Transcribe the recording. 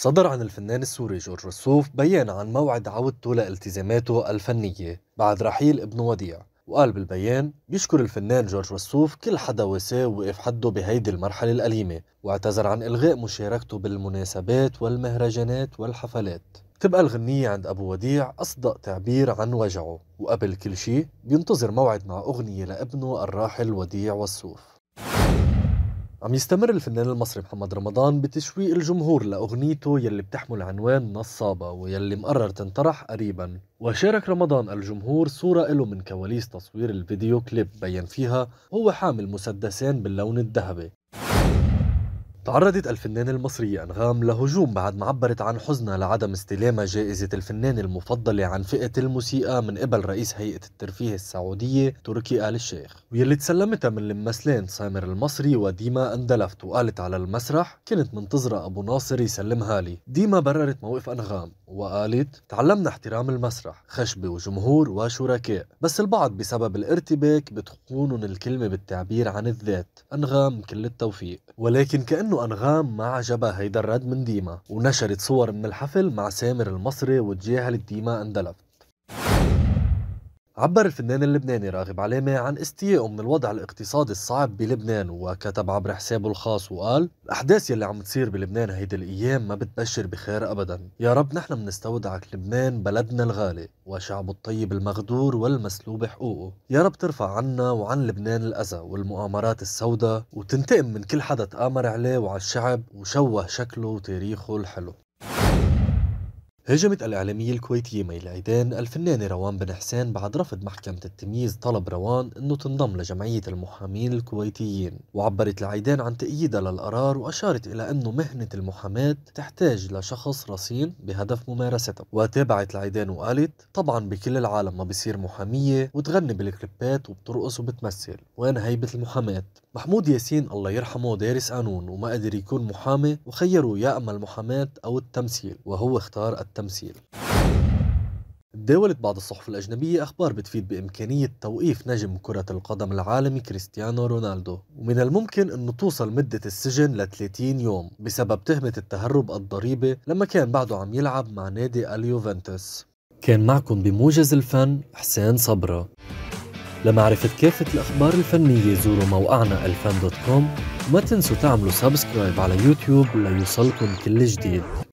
صدر عن الفنان السوري جورج رسوف بيان عن موعد عودته لالتزاماته الفنية بعد رحيل ابن وديع وقال بالبيان بيشكر الفنان جورج رسوف كل حدا وساه وقف حده بهيدي المرحلة الأليمة واعتذر عن إلغاء مشاركته بالمناسبات والمهرجانات والحفلات تبقى الغنية عند أبو وديع أصدق تعبير عن وجعه وقبل كل شيء بينتظر موعد مع أغنية لابنه الراحل وديع والصوف عم يستمر الفنان المصري محمد رمضان بتشويق الجمهور لأغنيته يلي بتحمل عنوان نصابة ويلي مقرر تنطرح قريبا وشارك رمضان الجمهور صورة له من كواليس تصوير الفيديو كليب بين فيها هو حامل مسدسين باللون الذهبي تعرضت الفنانة المصرية أنغام لهجوم بعد ما عبرت عن حزنها لعدم استلامها جائزة الفنان المفضلة عن فئة الموسيقى من قبل رئيس هيئة الترفيه السعودية تركي آل الشيخ واللي تسلمتها من الممثلين سامر المصري وديما أندلفت وقالت على المسرح كنت منتظرة أبو ناصر يسلمها لي ديما بررت موقف أنغام وقالت تعلمنا احترام المسرح خشبة وجمهور وشركاء بس البعض بسبب الارتباك بتخونن الكلمة بالتعبير عن الذات أنغام كل التوفيق ولكن كأنه أنغام ما عجبها هيدا الرد من ديما ونشرت صور من الحفل مع سامر المصري وتجاهلت ديما اندلفت عبر الفنان اللبناني راغب علامة عن استيائه من الوضع الاقتصادي الصعب بلبنان وكتب عبر حسابه الخاص وقال الأحداث يلي عم تصير بلبنان هيدي الأيام ما بتبشر بخير أبدا يا رب نحن منستودعك لبنان بلدنا الغالي وشعبه الطيب المغدور والمسلوب حقوقه يا رب ترفع عنا وعن لبنان الأذى والمؤامرات السوداء وتنتقم من كل حدا تآمر عليه وعلى الشعب وشوه شكله وتاريخه الحلو هجمت الإعلامية الكويتية ميل عيدان الفنانة روان بن حسين بعد رفض محكمة التمييز طلب روان أنه تنضم لجمعية المحامين الكويتيين وعبرت العيدان عن تأييدها للقرار وأشارت إلى أنه مهنة المحاماة تحتاج لشخص رصين بهدف ممارستها وتابعت العيدان وقالت طبعا بكل العالم ما بصير محامية وتغني بالكليبات وبترقص وبتمثل وين هيبة المحاماة محمود ياسين الله يرحمه دارس قانون وما قدر يكون محامي وخيروا يا أما المحاماة أو التمثيل وهو اختار التمثيل التمثيل تداولت بعض الصحف الأجنبية أخبار بتفيد بإمكانية توقيف نجم كرة القدم العالمي كريستيانو رونالدو ومن الممكن أنه توصل مدة السجن ل 30 يوم بسبب تهمة التهرب الضريبة لما كان بعده عم يلعب مع نادي اليوفنتوس كان معكم بموجز الفن حسين صبرا لمعرفة كافة الأخبار الفنية زوروا موقعنا الفن دوت كوم وما تنسوا تعملوا سبسكرايب على يوتيوب ليوصلكم كل جديد